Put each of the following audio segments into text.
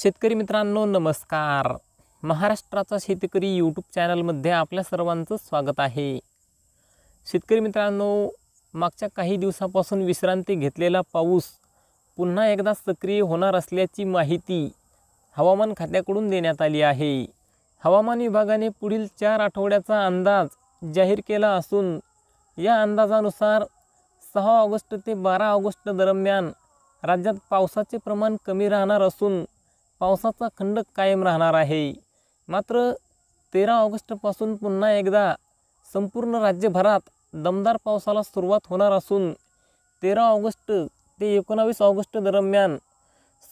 शेतकरी मित्रांनो नमस्कार महाराष्ट्राचा शेतकरी यूट्यूब चॅनलमध्ये आपल्या सर्वांचं स्वागत आहे शेतकरी मित्रांनो मागच्या काही दिवसापासून विश्रांती घेतलेला पाऊस पुन्हा एकदा सक्रिय होणार असल्याची माहिती हवामान खात्याकडून देण्यात आली आहे हवामान विभागाने पुढील चार आठवड्याचा अंदाज जाहीर केला असून या अंदाजानुसार सहा ऑगस्ट ते बारा ऑगस्ट दरम्यान राज्यात पावसाचे प्रमाण कमी राहणार असून पावसाचा खंड कायम राहणार आहे मात्र तेरा ऑगस्टपासून पुन्हा एकदा संपूर्ण राज्यभरात दमदार पावसाला सुरुवात होणार असून तेरा ऑगस्ट ते एकोणावीस ऑगस्ट दरम्यान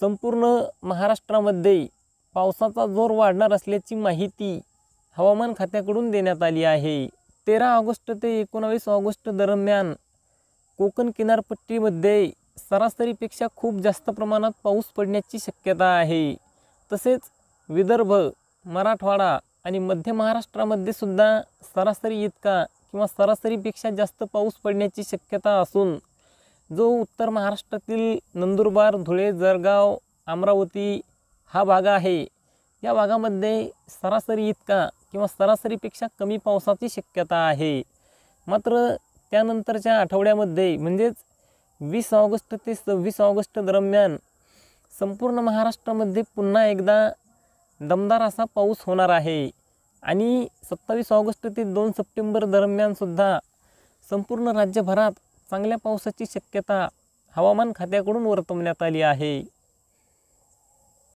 संपूर्ण महाराष्ट्रामध्ये पावसाचा जोर वाढणार असल्याची माहिती हवामान खात्याकडून देण्यात आली आहे तेरा ऑगस्ट ते एकोणावीस ऑगस्ट दरम्यान कोकण किनारपट्टीमध्ये सरासरीपेक्षा खूप जास्त प्रमाणात पाऊस पडण्याची शक्यता आहे तसेच विदर्भ मराठवाडा आणि मध्य महाराष्ट्रामध्ये सुद्धा सरासरी इतका किंवा सरासरीपेक्षा जास्त पाऊस पडण्याची शक्यता असून जो उत्तर महाराष्ट्रातील नंदुरबार धुळे जळगाव अमरावती हा भाग आहे या भागामध्ये सरासरी इतका किंवा सरासरीपेक्षा कमी पावसाची शक्यता आहे मात्र त्यानंतरच्या आठवड्यामध्ये म्हणजेच वीस ऑगस्ट ते सव्वीस ऑगस्ट दरम्यान संपूर्ण महाराष्ट्रामध्ये पुन्हा एकदा दमदार असा पाऊस होणार आहे आणि सत्तावीस ऑगस्ट ते दोन सप्टेंबर दरम्यानसुद्धा संपूर्ण राज्यभरात चांगल्या पावसाची शक्यता हवामान खात्याकडून वर्तवण्यात आली आहे